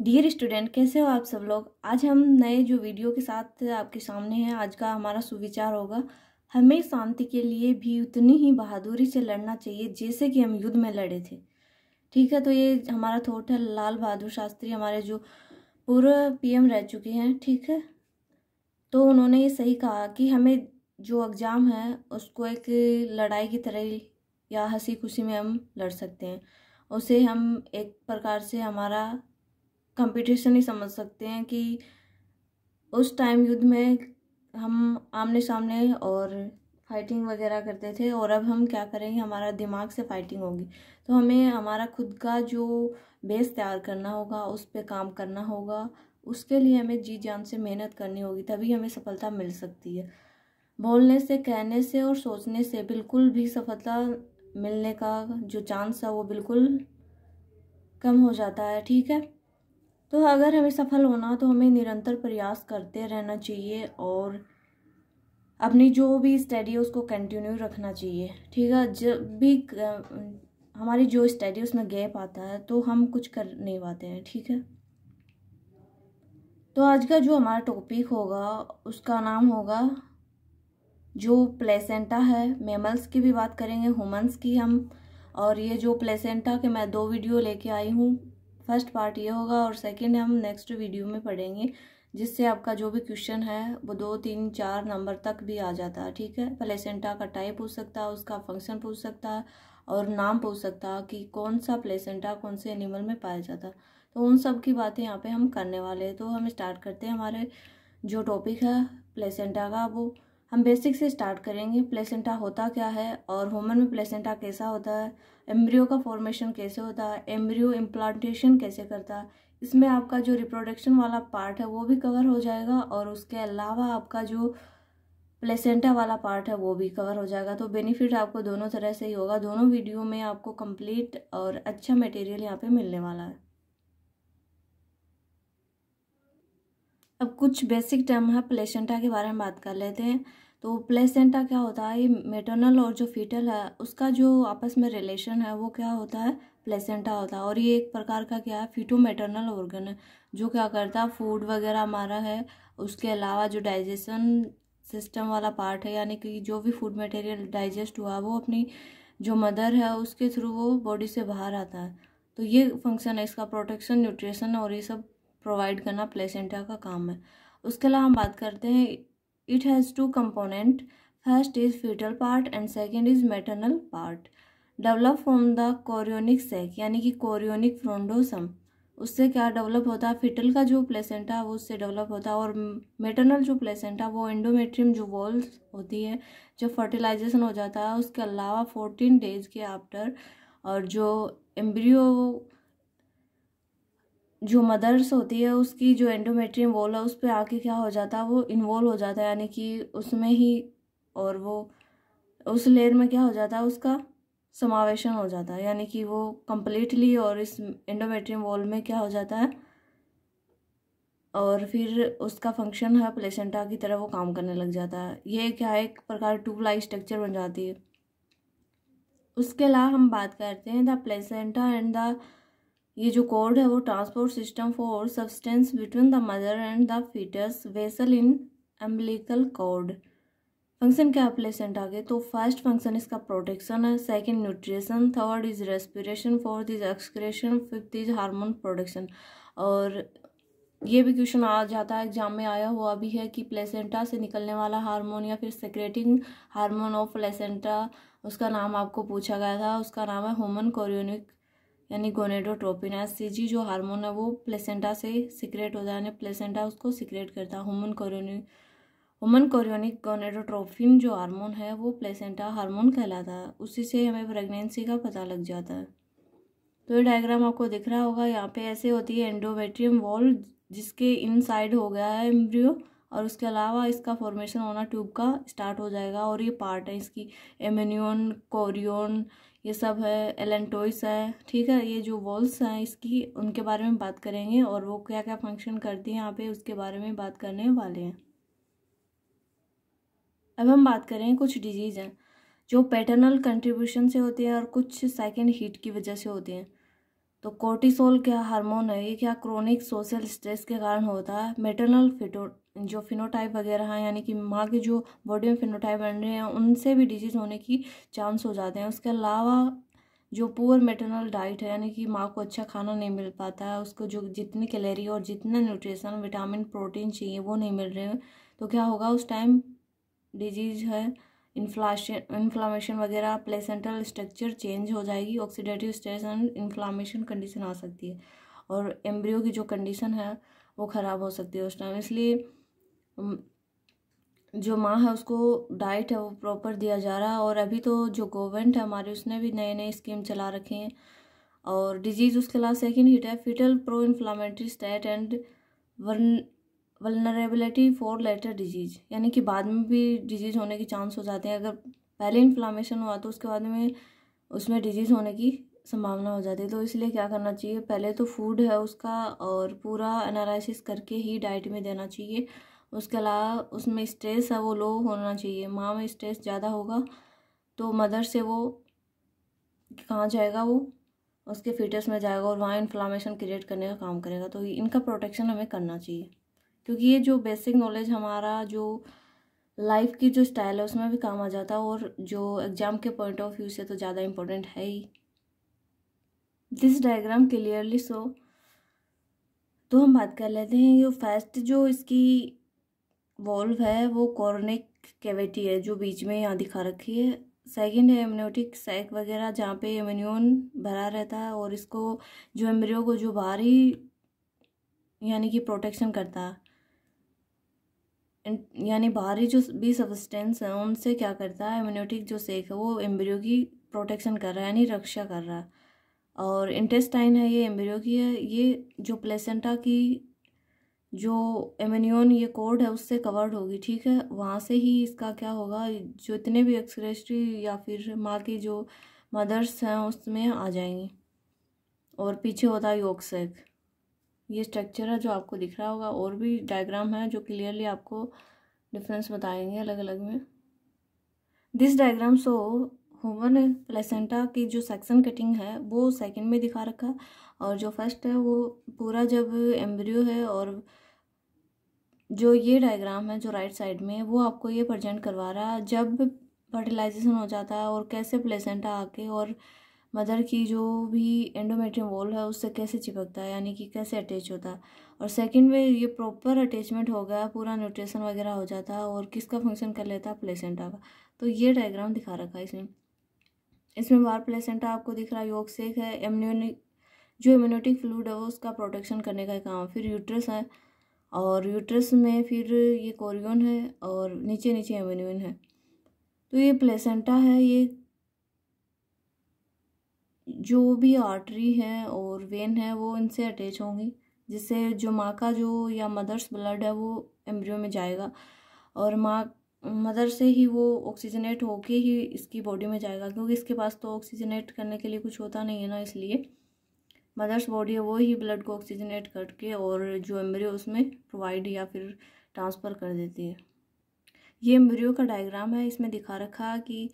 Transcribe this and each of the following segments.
dear student कैसे हो आप सब लोग आज हम नए जो वीडियो के साथ आपके सामने हैं आज का हमारा सुविचार होगा हमें शांति के लिए भी उतनी ही बहादुरी से लड़ना चाहिए जैसे कि हम युद्ध में लड़े थे ठीक है तो ये हमारा थोट है लाल बहादुर शास्त्री हमारे जो पूर्व पीएम रह चुके हैं ठीक है तो उन्होंने ये सही कहा कि हमें जो एग्ज़ाम है उसको एक लड़ाई की तरह या हंसी खुशी में हम लड़ सकते हैं उसे हम एक प्रकार से हमारा कंपटीशन ही समझ सकते हैं कि उस टाइम युद्ध में हम आमने सामने और फाइटिंग वगैरह करते थे और अब हम क्या करेंगे हमारा दिमाग से फाइटिंग होगी तो हमें हमारा खुद का जो बेस तैयार करना होगा उस पर काम करना होगा उसके लिए हमें जी जान से मेहनत करनी होगी तभी हमें सफलता मिल सकती है बोलने से कहने से और सोचने से बिल्कुल भी सफलता मिलने का जो चांस है वो बिल्कुल कम हो जाता है ठीक है तो अगर हमें सफल होना तो हमें निरंतर प्रयास करते रहना चाहिए और अपनी जो भी स्टडी है उसको कंटिन्यू रखना चाहिए ठीक है जब भी हमारी जो स्टडी उसमें गैप आता है तो हम कुछ कर नहीं पाते हैं ठीक है तो आज का जो हमारा टॉपिक होगा उसका नाम होगा जो प्लेसेंटा है मेमल्स की भी बात करेंगे हुमन्स की हम और ये जो प्लेसेंटा के मैं दो वीडियो लेके आई हूँ फर्स्ट पार्ट ये होगा और सेकेंड हम नेक्स्ट वीडियो में पढ़ेंगे जिससे आपका जो भी क्वेश्चन है वो दो तीन चार नंबर तक भी आ जाता है ठीक है प्लेसेंटा का टाइप पूछ सकता है उसका फंक्शन पूछ सकता है और नाम पूछ सकता है कि कौन सा प्लेसेंटा कौन से एनिमल में पाया जाता तो उन सब की बातें यहाँ पे हम करने वाले हैं तो हम स्टार्ट करते हैं हमारे जो टॉपिक है प्लेसेंटा का वो हम बेसिक से स्टार्ट करेंगे प्लेसेंटा होता क्या है और वुमेन में प्लेसेंटा कैसा होता है एम्ब्रियो का फॉर्मेशन कैसे होता है एम्ब्रियो इम्प्लांटेशन कैसे करता है इसमें आपका जो रिप्रोडक्शन वाला पार्ट है वो भी कवर हो जाएगा और उसके अलावा आपका जो प्लेसेंटा वाला पार्ट है वो भी कवर हो जाएगा तो बेनिफिट आपको दोनों तरह से ही होगा दोनों वीडियो में आपको कंप्लीट और अच्छा मटेरियल यहाँ पे मिलने वाला है अब कुछ बेसिक टर्म है प्लेसेंटा के बारे में बात कर लेते हैं तो प्लेसेंटा क्या होता है ये मेटर्नल और जो फीटल है उसका जो आपस में रिलेशन है वो क्या होता है प्लेसेंटा होता है और ये एक प्रकार का क्या है फीटो मेटरनल ऑर्गन है जो क्या करता है फूड वगैरह हमारा है उसके अलावा जो डाइजेशन सिस्टम वाला पार्ट है यानी कि जो भी फूड मटेरियल डाइजेस्ट हुआ वो अपनी जो मदर है उसके थ्रू वो बॉडी से बाहर आता है तो ये फंक्शन है इसका प्रोटेक्शन न्यूट्रिशन और ये सब प्रोवाइड करना प्लेसेंटा का काम है उसके अलावा हम बात करते हैं it has two component first is fetal part and second is maternal part develop from the chorionic sac यानी कि कोरियोनिक फ्रोंडोसम उससे क्या डेवलप होता है फिटल का जो प्लेसेंटा वो उससे डेवलप होता है और मेटरनल जो प्लेसेंटा वो एंडोमेट्रियम जो वॉल्स होती है जो फर्टिलाइजेशन हो जाता है उसके अलावा फोर्टीन डेज के आफ्टर और जो एम्ब्रियो जो मदर्स होती है उसकी जो एंडोमेट्रियम वॉल है उस पर आके क्या हो जाता है वो इन्वॉल्व हो जाता है यानी कि उसमें ही और वो उस लेयर में क्या हो जाता है उसका समावेशन हो जाता है यानी कि वो कम्प्लीटली और इस एंडोमेट्रियम वॉल में क्या हो जाता है और फिर उसका फंक्शन है प्लेसेंटा की तरह वो काम करने लग जाता है ये क्या है एक प्रकार ट्यूबलाई स्ट्रक्चर बन जाती है उसके अलावा हम बात करते हैं द प्लेसेंटा एंड द ये जो कोड है वो transport system for substance between the mother and the fetus vessel in umbilical cord function क्या प्लेसेंट आगे तो फर्स्ट फंक्शन इसका प्रोटेक्शन है second nutrition third is respiration fourth is excretion fifth is hormone production और ये भी question आ जाता है एग्जाम में आया हुआ भी है कि प्लेसेंटा से निकलने वाला हार्मोन या फिर सेक्रेटिंग हार्मोन ऑफ प्लेसेंटा उसका नाम आपको पूछा गया था उसका नाम है होमन कोरियोनिक यानी गोनेडोट्रोपिन जी जो हार्मोन है वो प्लेसेंटा से सिक्रेट हो यानी प्लेसेंटा उसको सिक्रेट करता है human chorionic human chorionic gonadotrophin जो हार्मोन है वो प्लेसेंटा हार्मोन कहलाता है उसी से हमें प्रेगनेंसी का पता लग जाता है तो ये डायग्राम आपको दिख रहा होगा यहाँ पे ऐसे होती है एंडोमेट्रियम वॉल जिसके इनसाइड हो गया है एम्ब्रियो और उसके अलावा इसका फॉर्मेशन होना ट्यूब का स्टार्ट हो जाएगा और ये पार्ट है इसकी एमिनियन कोरियोन ये सब है एलेंटोइस है ठीक है ये जो वॉल्स हैं इसकी उनके बारे में बात करेंगे और वो क्या क्या फंक्शन करती हैं यहाँ पे उसके बारे में बात करने वाले हैं अब हम बात करें कुछ डिजीज़ हैं जो पैटर्नल कंट्रीब्यूशन से होती हैं और कुछ सेकेंड हीट की वजह से होती हैं तो कोर्टिसोल क्या हार्मोन है ये क्या क्रोनिक सोशल स्ट्रेस के कारण होता है मेटरनल जो फिनोटाइप वगैरह हैं यानी कि माँ के जो बॉडी में फिनोटाइप बन रहे हैं उनसे भी डिजीज़ होने की चांस हो जाते हैं उसके अलावा जो पुअर मेटरनल डाइट है यानी कि माँ को अच्छा खाना नहीं मिल पाता है उसको जो जितनी कैलोरी और जितना न्यूट्रिशन विटामिन प्रोटीन चाहिए वो नहीं मिल रहे हैं तो क्या होगा उस टाइम डिजीज़ है इन्फ्लाशन इन्फ्लामेशन वगैरह प्लेसेंटल स्ट्रक्चर चेंज हो जाएगी oxidative stress and inflammation condition आ सकती है और एम्ब्रियो की जो कंडीशन है वो ख़राब हो सकती है उस टाइम इसलिए जो माँ है उसको डाइट है वो प्रॉपर दिया जा रहा है और अभी तो जो गवर्नमेंट है हमारी उसने भी नए नए स्कीम चला रखे हैं और डिजीज़ उसके अलावा सेकेंड हिट है fetal pro inflammatory state and vulnerability for later disease यानी कि बाद में भी डिजीज़ होने के चांस हो जाते हैं अगर पहले इन्फ्लामेशन हुआ तो उसके बाद में उसमें डिजीज़ होने की संभावना हो जाती है तो इसलिए क्या करना चाहिए पहले तो फूड है उसका और पूरा एनालिसिस करके ही डाइट में देना चाहिए उसके अलावा उसमें स्ट्रेस है वो लो होना चाहिए माँ में स्ट्रेस ज़्यादा होगा तो मदर से वो कहाँ जाएगा वो उसके फीटस में जाएगा और वहाँ इन्फ्लामेशन क्रिएट करने का काम करेगा तो इनका प्रोटेक्शन हमें करना चाहिए क्योंकि ये जो बेसिक नॉलेज हमारा जो लाइफ की जो स्टाइल है उसमें भी काम आ जाता है और जो एग्ज़ाम के पॉइंट ऑफ व्यू से तो ज़्यादा इम्पोर्टेंट है ही दिस डायग्राम क्लियरली सो तो हम बात कर लेते हैं ये फर्स्ट जो इसकी वॉल्व है वो कॉर्निक कैविटी है जो बीच में यहाँ दिखा रखी है सेकेंड है एम्योटिक सैक वगैरह जहाँ पे एम्यून भरा रहता है और इसको जो एम्ब्रियो को जो बाहरी यानी कि प्रोटेक्शन करता है यानी बाहरी जो भी सब्सटेंस है उनसे क्या करता है एम्यूनिटिक जो सेक है वो एम्ब्रियो की प्रोटेक्शन कर रहा है यानी रक्षा कर रहा है और इंटेस्टाइन है ये एम्ब्रियो की है ये जो प्लेसेंटा की जो एमेनियन ये कोड है उससे कवर्ड होगी ठीक है वहाँ से ही इसका क्या होगा जो इतने भी एक्सरेस्ट्री या फिर माँ की जो मदर्स हैं उसमें आ जाएंगी और पीछे होता है योग ये स्ट्रक्चर है जो आपको दिख रहा होगा और भी डायग्राम है जो क्लियरली आपको डिफरेंस बताएंगे अलग अलग में this diagram so human placenta की जो सेक्शन कटिंग है वो सेकंड में दिखा रखा और जो फर्स्ट है वो पूरा जब एम्ब्रियो है और जो ये डायग्राम है जो राइट साइड में वो आपको ये प्रजेंट करवा रहा है जब फर्टिलाइजेशन हो जाता है और कैसे प्लेसेंटा आके और मदर की जो भी एंडोमेट्रियम वॉल है उससे कैसे चिपकता है यानी कि कैसे अटैच होता है और सेकंड में ये प्रॉपर अटैचमेंट हो गया पूरा न्यूट्रिशन वगैरह हो जाता है और किसका फंक्शन कर लेता है प्लेसेंटा का तो ये डायग्राम दिखा रखा है इसमें इसमें बाहर प्लेसेंटा आपको दिख रहा है योग सेक है एम्यूनिक जो इम्यूनिटिक फ्लूड है वो उसका प्रोटेक्शन करने का काम फिर यूट्रस है और यूट्रस में फिर ये कोरियन है और नीचे नीचे एमेन्यून है तो ये प्लेसेंटा है ये जो भी आर्टरी है और वेन है वो इनसे अटैच होंगी जिससे जो माँ का जो या मदर्स ब्लड है वो एम्ब्रियो में जाएगा और माँ मदर से ही वो ऑक्सीजनेट होके ही इसकी बॉडी में जाएगा क्योंकि इसके पास तो ऑक्सीजनेट करने के लिए कुछ होता नहीं है ना इसलिए मदर्स बॉडी है वो ही ब्लड को ऑक्सीजनेट करके और जो एम्ब्रियो उसमें प्रोवाइड या फिर ट्रांसफ़र कर देती है ये एम्ब्रियो का डायग्राम है इसमें दिखा रखा कि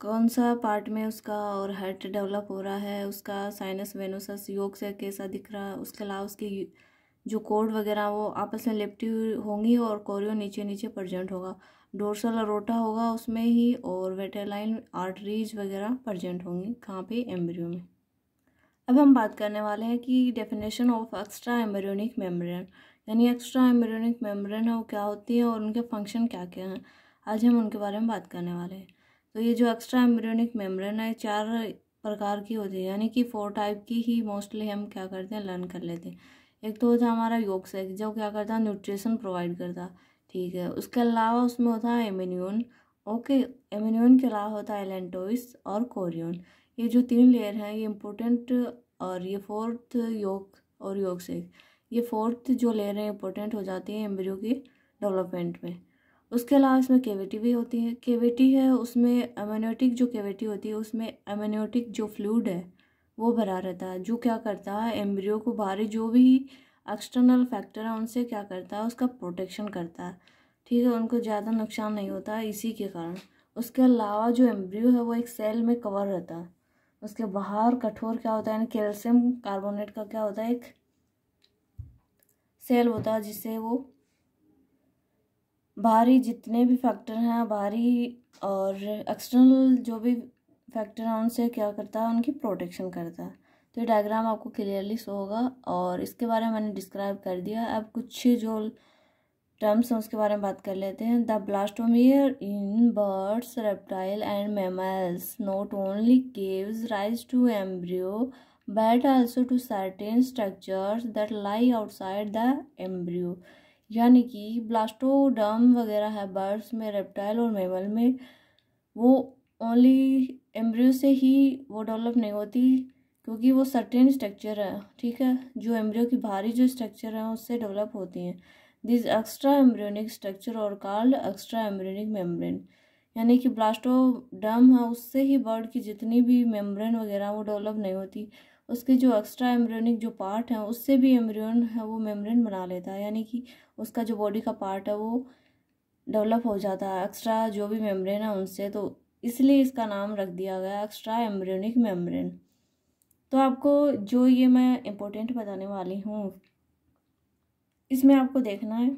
कौन सा पार्ट में उसका और हार्ट डेवलप हो रहा है उसका साइनस वेनोसस योग से कैसा दिख रहा है उसके अलावा उसकी जो कोड वगैरह वो आपस में लिपटी होंगी और कोरियो नीचे नीचे प्रजेंट होगा डोर्सल रोटा होगा उसमें ही और वेटेलाइन आर्टरीज वगैरह प्रजेंट होंगी कहाँ पे एम्ब्रियो में अब हम बात करने वाले हैं कि definition of extra embryonic membrane यानी एक्स्ट्रा एम्ब्रियोनिक मेम्ब्रेन है वो क्या होती है और उनके फंक्शन क्या क्या हैं आज हम उनके बारे में बात करने वाले हैं तो ये जो एक्स्ट्रा एम्ब्रियोनिक मेम्ब्रेन है चार प्रकार की होती है यानी कि फोर टाइप की ही मोस्टली हम क्या करते हैं लर्न कर लेते हैं एक तो होता है हमारा योग सेक जो क्या करता है न्यूट्रिशन प्रोवाइड करता ठीक है उसके अलावा उसमें होता है इम्यून ओके एमिनियन के अलावा होता है एलेंटोइस और कोरियन ये जो तीन लेयर हैं ये इम्पोर्टेंट और ये फोर्थ योग और योग से ये फोर्थ जो लेयर है इम्पोर्टेंट हो जाती है एम्ब्रियो की डेवलपमेंट में उसके अलावा इसमें केविटी भी होती है केविटी है उसमें एमोनियोटिक जो केविटी होती है उसमें एमोनियोटिक जो फ्लूड है वो भरा रहता है जो क्या करता है एम्ब्रियो को बाहरी जो भी एक्सटर्नल फैक्टर है उनसे क्या करता है उसका प्रोटेक्शन करता है ठीक है उनको ज़्यादा नुकसान नहीं होता है इसी के कारण उसके अलावा जो एम्ब्रियो है वो एक सेल में कवर रहता है उसके बाहर कठोर क्या होता है यानी कैल्शियम कार्बोनेट का क्या होता है एक सेल होता है जिससे वो बाहरी जितने भी फैक्टर हैं बाहरी और एक्सटर्नल जो भी फैक्टर हैं उनसे क्या करता है उनकी प्रोटेक्शन करता है तो ये डायग्राम आपको क्लियरली सो होगा और इसके बारे में मैंने डिस्क्राइब कर दिया अब कुछ जो टर्म्स हैं उसके बारे में बात कर लेते हैं the blastomere in birds reptile and mammals not only gives rise to embryo but also to certain structures that lie outside the embryo यानी कि ब्लास्टोडम वगैरह है बर्ड्स में रेप्टाइल और मेमल में वो ओनली एम्ब्रियो से ही वो डेवलप नहीं होती क्योंकि वो सर्टेन स्ट्रक्चर है ठीक है जो एम्ब्रियो की भारी जो स्ट्रक्चर है उससे डेवलप होती हैं दिज एक्स्ट्रा एम्ब्रियोनिक स्ट्रक्चर और कार्ड एक्स्ट्रा एम्ब्रियोनिक मेम्ब्रेन यानी कि ब्लास्टोडम है उससे ही बर्ड की जितनी भी मेम्ब्रेन वगैरह वो डेवलप नहीं होती उसके जो एक्स्ट्रा एम्ब्रियोनिक जो पार्ट है उससे भी एम्ब्रियन है वो मेम्ब्रेन बना लेता है यानी कि उसका जो बॉडी का पार्ट है वो डेवलप हो जाता है एक्स्ट्रा जो भी मेम्ब्रेन है उनसे तो इसलिए इसका नाम रख दिया गया एक्स्ट्रा एम्ब्रियोनिक मेम्ब्रेन तो आपको जो ये मैं इम्पोर्टेंट बताने वाली हूँ इसमें आपको देखना है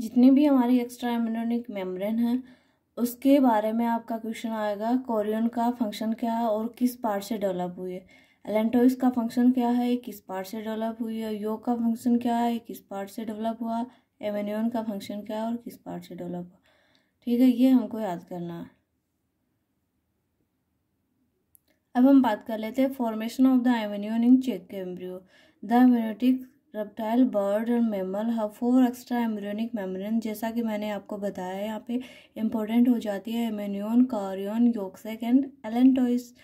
जितनी भी हमारी एक्स्ट्रा एमिनोनिक मेम्ब्रेन है उसके बारे में आपका क्वेश्चन आएगा कोरियन का फंक्शन क्या है और किस पार्ट से डेवलप हुई है एलेंटोइस का फंक्शन क्या है किस पार्ट से डेवलप हुई है योग का फंक्शन क्या है किस पार्ट से डेवलप हुआ एमेनियन का फंक्शन क्या है और किस पार्ट से डेवलप हुआ ठीक है ये हमको याद करना है अब हम बात कर लेते हैं formation of the amnion in chick embryo the amniotic reptile bird और मेमल है फोर एक्स्ट्रा एम्ब्रियोनिक मेम्ब्रेन जैसा कि मैंने आपको बताया है यहाँ पे इम्पोर्टेंट हो जाती है amnion chorion yolk sac and allantois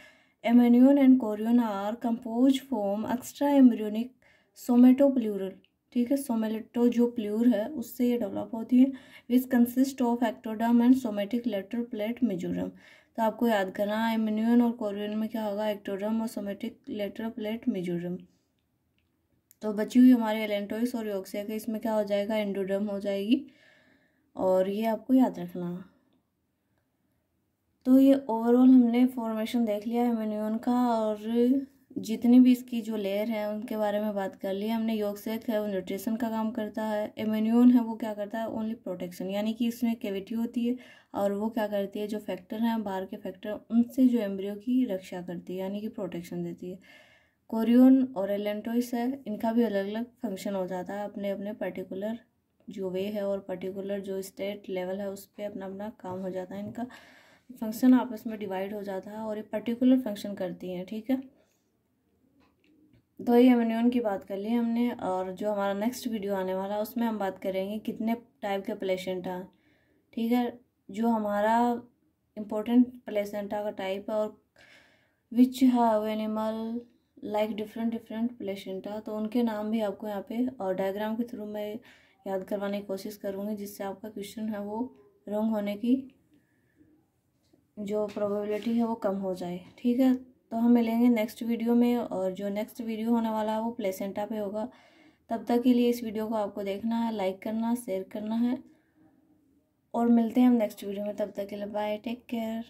amnion and chorion are composed from extra embryonic somatopleure ठीक है सोमेलेटो जो प्ल्यूर है उससे ये डेवलप होती है which consist of ectoderm and somatic lateral plate mesoderm तो आपको याद करना एमेन्यून और कॉरियन में क्या होगा एक्टोडम और सोमेटिक लेटर प्लेट मिजोरम तो बची हुई हमारे एलेंटोइस और योक्सिया के इसमें क्या हो जाएगा एंडोडर्म हो जाएगी और ये आपको याद रखना तो ये ओवरऑल हमने फॉर्मेशन देख लिया है मेन्यून का और जितनी भी इसकी जो लेयर है उनके बारे में बात कर ली हमने योगसेक है वो न्यूट्रिशन का काम करता है एम्यूनियन है वो क्या करता है ओनली प्रोटेक्शन यानी कि इसमें केविटी होती है और वो क्या करती है जो फैक्टर हैं बाहर के फैक्टर उनसे जो एम्ब्रियो की रक्षा करती है यानी कि प्रोटेक्शन देती है कोरियन और एलेंटोइस है इनका भी अलग अलग फंक्शन हो जाता है अपने अपने पर्टिकुलर जो वे है और पर्टिकुलर जो स्टेट लेवल है उस पर अपना अपना काम हो जाता है इनका फंक्शन आपस में डिवाइड हो जाता है और ये पर्टिकुलर फंक्शन करती हैं ठीक है तो ये एमिनियन की बात कर ली हमने और जो हमारा नेक्स्ट वीडियो आने वाला है उसमें हम बात करेंगे कितने टाइप के प्लेसेंटा ठीक है जो हमारा इम्पोर्टेंट प्लेसेंटा का टाइप है और which have animal like different different placenta तो उनके नाम भी आपको यहाँ पे और डायग्राम के थ्रू मैं याद करवाने की कोशिश करूँगी जिससे आपका क्वेश्चन है वो रॉन्ग होने की जो प्रोबेबिलिटी है वो कम हो जाए ठीक है तो हम मिलेंगे नेक्स्ट वीडियो में और जो नेक्स्ट वीडियो होने वाला है वो प्लेसेंटा पे होगा तब तक के लिए इस वीडियो को आपको देखना है लाइक करना शेयर करना है और मिलते हैं हम नेक्स्ट वीडियो में तब तक के लिए बाय टेक केयर